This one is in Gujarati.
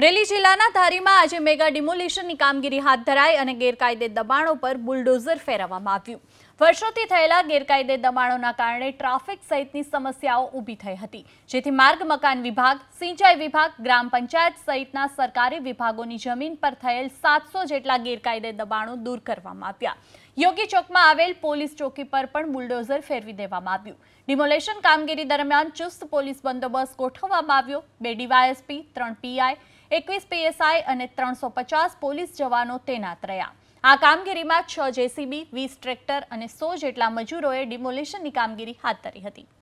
અમરેલી જિલ્લાના ધારીમાં આજે મેગા ડિમોલિશનની કામગીરી હાથ ધરાઈ અને ગેરકાયદે દબાણો પર બુલડોઝર ફેરવવામાં આવ્યું વર્ષોથી થયેલા ગેરકાયદે દબાણોના કારણે ટ્રાફિક સહિતની સમસ્યાઓ ઊભી થઈ હતી જેથી માર્ગ મકાન વિભાગ સિંચાઈ વિભાગ ગ્રામ પંચાયત સહિતના સરકારી વિભાગોની જમીન પર થયેલ સાતસો જેટલા ગેરકાયદે દબાણો દૂર કરવામાં આવ્યા યોગી ચોકમાં આવેલ પોલીસ ચોકી પર પણ બુલડોઝર ફેરવી દેવામાં આવ્યું ડિમોલેશન કામગીરી દરમિયાન ચુસ્ત પોલીસ બંદોબસ્ત ગોઠવવામાં આવ્યો બે ડીવાયએસપી ત્રણ પીઆઈ એકવીસ પીએસઆઈ અને ત્રણસો પોલીસ જવાનો તૈનાત રહ્યા આ કામગીરીમાં છ જેસીબી વીસ ટ્રેક્ટર અને સો જેટલા મજૂરોએ ડિમોલેશનની કામગીરી હાથ ધરી હતી